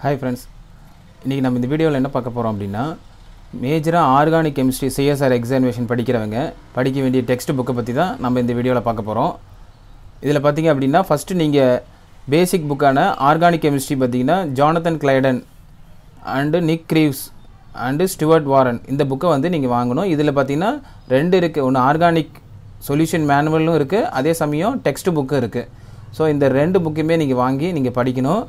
hi friends இன்றைக்கி நம்ம இந்த வீடியோவில் என்ன பார்க்க போகிறோம் அப்படின்னா மேஜராக ஆர்கானிக் கெமிஸ்ட்ரி சிஎஸ்ஆர் எக்ஸாமினேஷன் படிக்கிறவங்க படிக்க வேண்டிய டெக்ஸ்ட் புக்கை பற்றி தான் நம்ம இந்த வீடியோவில் பார்க்க போகிறோம் இதில் பார்த்திங்க அப்படின்னா ஃபஸ்ட்டு நீங்கள் பேசிக் புக்கான ஆர்கானிக் கெமிஸ்ட்ரி பார்த்திங்கன்னா Jonathan Clayden and Nick Greeves and Stuart Warren இந்த புக்கை வந்து நீங்கள் வாங்கணும் இதில் பார்த்திங்கன்னா ரெண்டு இருக்குது ஒன்று ஆர்கானிக் சொல்யூஷன் மேனுவலும் இருக்குது அதே சமயம் டெக்ஸ்ட் புக்கும் இருக்குது ஸோ இந்த ரெண்டு புக்குமே நீங்கள் வாங்கி நீங்கள் படிக்கணும்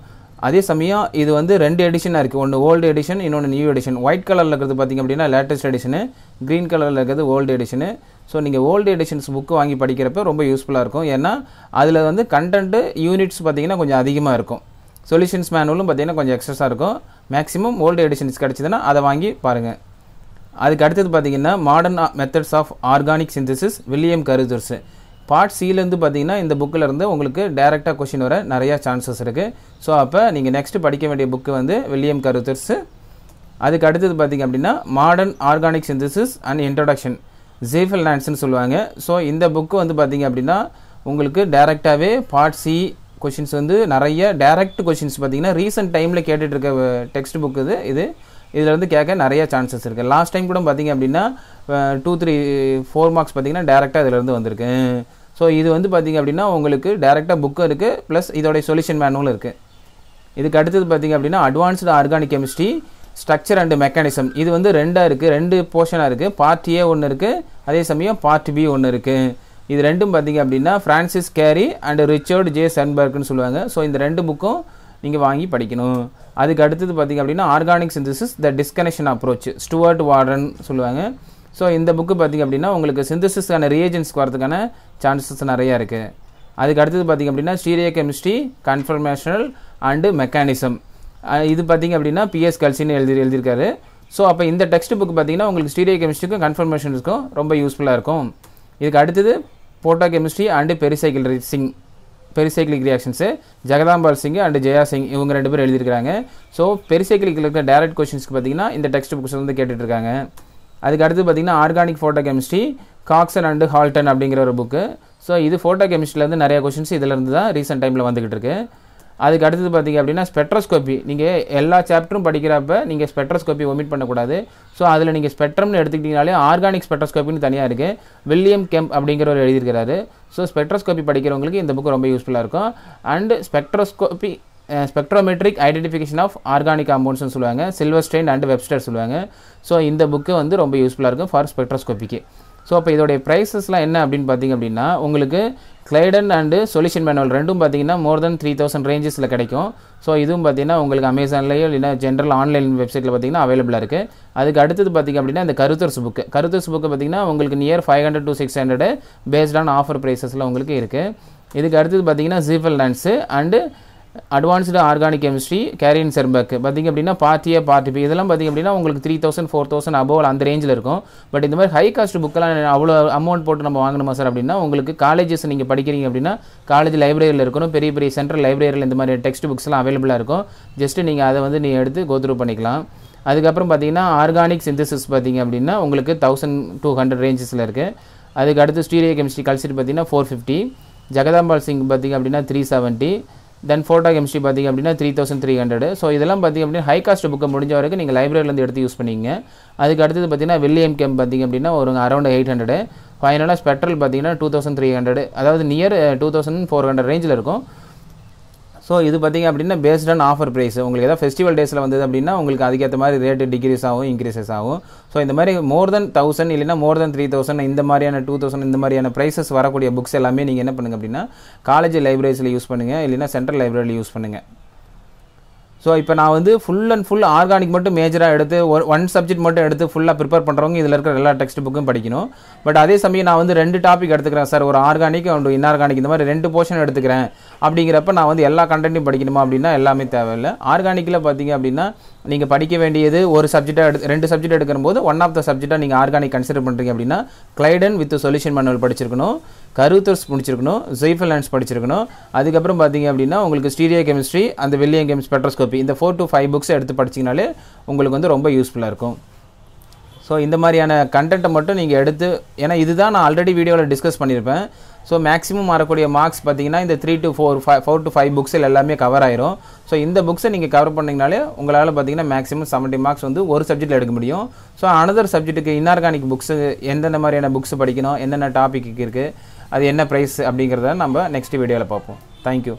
அதே சமயம் இது வந்து ரெண்டு எடிஷனாக இருக்குது ஒன்று ஓல்டு எடிஷன் இன்னொன்று நியூ எடிஷன் ஒயிட் கலரில் இருக்கிறது பார்த்திங்க அப்படின்னா லேட்டஸ்ட் எடிஷனு க்ரீன் கலரில் இருக்கிறது ஓல்டு எடிஷனு ஸோ நீங்கள் ஓல்டு எடிஷன்ஸ் புக்கு வாங்கி படிக்கிறப்ப ரொம்ப யூஸ்ஃபுல்லாக இருக்கும் ஏன்னா அதில் வந்து கண்டென்ட்டு யூனிட்ஸ் பார்த்திங்கன்னா கொஞ்சம் அதிகமாக இருக்கும் சொல்யூஷன்ஸ் மேனுவலும் பார்த்திங்கன்னா கொஞ்சம் எக்ஸஸாக இருக்கும் மேக்ஸிமம் ஓல்டு எடிஷன்ஸ் கிடச்சிதுன்னா அதை வாங்கி பாருங்கள் அதுக்கு அடுத்தது பார்த்திங்கன்னா modern methods of organic synthesis William Carruthers part சிலேருந்து பார்த்தீங்கன்னா இந்த புக்கில் இருந்து உங்களுக்கு டைரெக்டாக கொஷின் வர நிறையா சான்சஸ் இருக்குது ஸோ அப்போ நீங்கள் நெக்ஸ்ட்டு படிக்க வேண்டிய புக்கு வந்து வில்லியம் கருத்தர்ஸு அதுக்கு அடுத்தது பார்த்திங்க அப்படின்னா modern organic synthesis and introduction Zweifel நான்ஸ்ன்னு சொல்லுவாங்க ஸோ இந்த புக்கு வந்து பார்த்திங்க அப்படின்னா உங்களுக்கு டைரெக்டாகவே பார்ட் சி கொஷின்ஸ் வந்து நிறைய டேரக்ட் கொஷின்ஸ் பார்த்தீங்கன்னா ரீசெண்ட் டைமில் கேட்டுட்டு இருக்க டெக்ஸ்ட் புக் இது இது இதில் வந்து கேட்க நிறைய சான்சஸ் இருக்குது லாஸ்ட் டைம் கூட பார்த்தீங்க அப்படின்னா டூ த்ரீ ஃபோர் மார்க்ஸ் பார்த்தீங்கன்னா டேரெக்டாக இதிலேருந்து வந்திருக்கு ஸோ இது வந்து பார்த்திங்க அப்படின்னா உங்களுக்கு டேரெக்டாக புக்கும் இருக்குது ப்ளஸ் இதோடைய சொல்யூஷன் மேனுவலும் இருக்குது இதுக்கு அடுத்தது பார்த்திங்க அப்படின்னா advanced organic chemistry structure and mechanism இது வந்து ரெண்டாக இருக்குது ரெண்டு போர்ஷனாக இருக்குது பார்ட் ஏ ஒன்று இருக்குது அதே சமயம் பார்ட் பி ஒன்று இருக்குது இது ரெண்டும் பார்த்திங்க அப்படின்னா Francis Carey and Richard J சன்பர்க்னு சொல்லுவாங்க ஸோ இந்த ரெண்டு புக்கும் நீங்கள் வாங்கி படிக்கணும் அதுக்கு அடுத்தது பார்த்திங்க அப்படின்னா organic synthesis the disconnection approach Stuart Warden சொல்லுவாங்க ஸோ இந்த புக்கு பார்த்திங்க அப்படின்னா உங்களுக்கு சிந்தசிஸ்க்கான ரியேஜன்ஸ்க்கு வரதுக்கான சான்சஸ் நிறையா இருக்குது அதுக்கு அடுத்தது பார்த்திங்க அப்படின்னா stereo chemistry conformational and mechanism இது பார்த்திங்க அப்படின்னா பிஎஸ் கல்சின்னு எழுதி எழுதியிருக்காரு ஸோ அப்போ இந்த டெக்ஸ்ட் புக் பார்த்திங்கன்னா உங்களுக்கு ஸ்டீரிய கெமிஸ்ட்ரிக்கும் கன்ஃபர்மேஷன் ரொம்ப யூஸ்ஃபுல்லாக இருக்கும் இதுக்கு அடுத்தது கெமிஸ்ட்ரி அண்டு பெரிசைக்கிள் ரீசிங் pericyclic reactions Jagadambal Singh and Jaya Singh இவங்க ரெண்டு பேரும் எழுதியிருக்காங்க ஸோ பெரிசைக்கிளிக்கில் இருக்கிற டைரக்ட் கொஷின்ஸ்க்கு பார்த்தீங்கன்னா இந்த டெக்ஸ்ட் புக்ஸ் வந்து கேட்டுட்ருக்காங்க அதுக்கு அடுத்து பார்த்தீங்கன்னா organic photo chemistry Coxon and Halton அப்படிங்கிற ஒரு புக்கு ஸோ இது ஃபோட்டோ கெமிஸ்ட்ரியிலேருந்து வந்து நிறைய கொஷின்ஸ் இதிலேருந்து தான் ரீசெண்ட் டைமில் வந்துக்கிட்டு இருக்குது அதுக்கு அடுத்தது பார்த்திங்க அப்படின்னா ஸ்பெட்ரோஸ்கோப்பி நீங்கள் எல்லா சாப்டரும் படிக்கிறப்ப நீங்கள் ஸ்பெட்ரோஸ்கோப்பி ஒமிட் பண்ணக்கூடாது ஸோ அதில் நீங்கள் ஸ்பெட்ரம்னு எடுத்துக்கிட்டிங்கனாலே ஆர்கானிக் ஸ்பெட்ரோஸ்கோப்பின்னு தனியாக இருக்குது வில்லியம் கெம்ப் அப்படிங்கிறவர் எழுதியிருக்கிறாரு ஸோ ஸ்பெட்ரோஸ்கோப்பி படிக்கிறவங்களுக்கு இந்த புக் ரொம்ப யூஸ்ஃபுல்லாக இருக்கும் and spectroscopy spectrometric identification of organic காம்பவுண்ட்ஸ்னு சொல்லுவாங்க சில்வர் ஸ்டெயின் அண்ட் வெப்ஸ்டர் சொல்லுவாங்க ஸோ இந்த புக்கு வந்து ரொம்ப யூஸ்ஃபுல்லாக இருக்கும் ஃபார் ஸ்பெக்ட்ரோஸ்கோப்பிக்கு ஸோ அப்போ இதோடைய ப்ரைஸஸ்லாம் என்ன அப்படின்னு பார்த்திங்க அப்படின்னா உங்களுக்கு கிளைடன் அண்டு சொல்யூஷன் மேனுவல் ரெண்டும் பார்த்தீங்கன்னா மோர் தென் த்ரீ தௌசண்ட் ரேஞ்சஸில் கிடைக்கும் ஸோ இதுவும் பார்த்தீங்கன்னா உங்களுக்கு அமேசான்லேயோ இல்லைனா ஜென்ரல் ஆன்லைன் வெப்சைட்டில் பார்த்தீங்கன்னா அவைலபிளாக இருக்குது அதுக்கு அடுத்தது பார்த்திங்க அப்படின்னா இந்த கருத்தர்ஸ் புக்கு கருத்தர்ஸ் புக்கு பார்த்திங்கன்னா உங்களுக்கு near five hundred to six hundred based on offer ப்ரைஸஸில் உங்களுக்கு இருக்குது இதுக்கு அடுத்தது பார்த்திங்கன்னா ஜீஃபல் லேண்ட்ஸு and advanced organic chemistry Carey and செர்பேக் பார்த்திங்க அப்படின்னா பார்ட்டியே பார்ட்டி இதெல்லாம் பார்த்திங்க அப்படின்னா உங்களுக்கு three thousand four thousand above அந்த ரேஞ்சில் இருக்கும் பட் இந்த மாதிரி ஹை காஸ்ட் புக்கெல்லாம் அவ்வளோ அமௌண்ட் போட்டு நம்ம வாங்கணுமா சார் அப்படின்னா உங்களுக்கு காலேஜஸ் நீங்கள் படிக்கிறீங்க அப்படின்னா காலேஜ் லைப்ரரியில் இருக்கணும் பெரிய பெரிய சென்ட்ரல் லைப்ரரியில் இந்த மாதிரி டெக்ஸ்ட் புக்ஸ்லாம் அவைலபிளாக இருக்கும் ஜஸ்ட்டு நீங்கள் அதை வந்து நீங்கள் எடுத்து கோத்ரூ பண்ணிக்கலாம் அதுக்கப்புறம் பார்த்தீங்கன்னா ஆர்கானிக் சிந்தசிஸ் பார்த்திங்க அப்படின்னா உங்களுக்கு தௌசண்ட் டூ ஹண்ட்ரட் ரேஞ்சஸில் இருக்குது அதுக்கு அடுத்து ஸ்டீரியோ கெமிஸ்ட்ரி கல்சிட்டு பார்த்திங்கன்னா ஃபோர் ஃபிஃப்டி ஜெகதாம்பால் சிங் பார்த்திங்க அப்படின்னா three seventy then photo chemistry பார்த்திங்க அப்படின்னா three thousand three hundred so இதெல்லாம் பார்த்திங்க அப்படின்னா ஹை காஸ்ட் புக்கை முடிஞ்ச வரைக்கும் நீங்கள் லைப்ரரியிலேருந்து எடுத்து யூஸ் பண்ணிங்க அதுக்கு அடுத்தது பார்த்திங்கன்னா வில்லியம் கேம் பார்த்திங்க அப்படின்னா ஒரு அரௌண்ட் எயிட் ஹண்ட்ரடு ஃபைனலாக ஸ்பெட்ரல் பார்த்திங்கன்னா டூ தௌசண்ட் த்ரீ ஹண்ட்ரட் அதாவது near two thousand four hundred ரேஞ்சில் இருக்கும் ஸோ இது பார்த்திங்க அப்படின்னா பேஸ்ட் ஆன் ஆஃபர் ப்ரைஸ் உங்களுக்கு ஏதாவது ஃபெஸ்டிவல் டேஸில் வந்தது அப்படின்னா உங்களுக்கு அதுக்கேற்ற மாதிரி ரேட்டு டிக்ரீஸ் ஆகும் இன்க்ரீசஸ் ஆகும் ஸோ இந்த மாதிரி மோர் தென் தௌசண்ட் இல்லைன்னா மோர் தென் த்ரீ தௌசண்ட் இந்த மாதிரியான டூ தௌசண்ட் இந்த மாதிரியான ப்ரைஸஸ் வரக்கூடிய புக்ஸ் எல்லாமே நீங்கள் என்ன பண்ணுங்கள் அப்படின்னா காலேஜ் லைப்ரரிஸில் யூஸ் பண்ணுங்கள் இல்லைனா சென்ட்ரல் லைப்ரரியில் யூஸ் பண்ணுங்கள் ஸோ இப்போ நான் வந்து ஃபுல் அண்ட் ஃபுல் ஆர்கானிக் மட்டும் மேஜராக எடுத்து ஒன் சப்ஜெக்ட் மட்டும் எடுத்து ஃபுல்லாக ப்ரிப்பேர் பண்ணுறவங்க இதில் இருக்கிற எல்லா டெக்ஸ்ட் புக்கும் படிக்கணும் பட் அதே சமயம் நான் வந்து ரெண்டு டாபிக் எடுத்துக்கிறேன் சார் ஒரு ஆர்கானிக் அண்ட் இன்ஆர்கானிக் இந்த மாதிரி ரெண்டு போர்ஷன் எடுத்துக்கிறேன் அப்படிங்கிறப்ப நான் வந்து எல்லா கண்டென்ட்டையும் படிக்கணுமா அப்படின்னா எல்லாமே தேவையில்லை ஆர்கானிக்கில் பார்த்தீங்க அப்படின்னா நீங்கள் படிக்க வேண்டியது ஒரு சப்ஜெக்டாக எடு ரெண்டு சப்ஜெக்ட் எடுக்கிறபோது ஒன் ஆஃப் த சப்ஜெக்டாக நீங்கள் ஆர்கானிக் கன்சிடர் பண்ணுறீங்க அப்படின்னா கிளைடன் வித் சொல்யூஷன் மேனுவல் படிச்சிருக்கணும் கருத்தர்ஸ் முடிச்சிருக்கணும் ஜெய்ஃபலான்ஸ் படிச்சிருக்கணும் அதுக்கப்புறம் பார்த்தீங்க அப்படின்னா உங்களுக்கு ஸ்டீரியோ கெமிஸ்ட்ரி அந்த வில்லியம் கெமிஸ்ட் பெட்ரோஸ்கோப்பி இந்த ஃபோர் டு ஃபைவ் புக்ஸ் எடுத்து படிச்சிங்கனாலே உங்களுக்கு வந்து ரொம்ப யூஸ்ஃபுல்லாக இருக்கும் ஸோ இந்த மாதிரியான கண்டென்ட்டை மட்டும் நீங்கள் எடுத்து ஏன்னா இதுதான் நான் ஆல்ரெடி வீடியோவில் டிஸ்கஸ் பண்ணியிருப்பேன் ஸோ மேக்ஸிமம் வரக்கூடிய மார்க்ஸ் பார்த்தீங்கன்னா இந்த three to four five four to five புக்ஸில் எல்லாமே கவர் ஆயிரும் ஸோ இந்த புக்ஸை நீங்கள் கவர் பண்ணிங்கனாலே உங்களால் பார்த்தீங்கன்னா மேக்ஸிமம் செவன்ட்டி மார்க்ஸ் வந்து ஒரு சப்ஜெக்ட்டில் எடுக்க முடியும் ஸோ அனதர் சப்ஜெக்ட்டுக்கு இன்னார்கானிக் புக்ஸு எந்தெந்த மாதிரியான புக்ஸ் படிக்கணும் என்னென்ன டாப்பிக்கு இருக்குது அது என்ன ப்ரைஸ் அப்படிங்கிறத நம்ம நெக்ஸ்ட் வீடியோவில் பார்ப்போம் தேங்க்யூ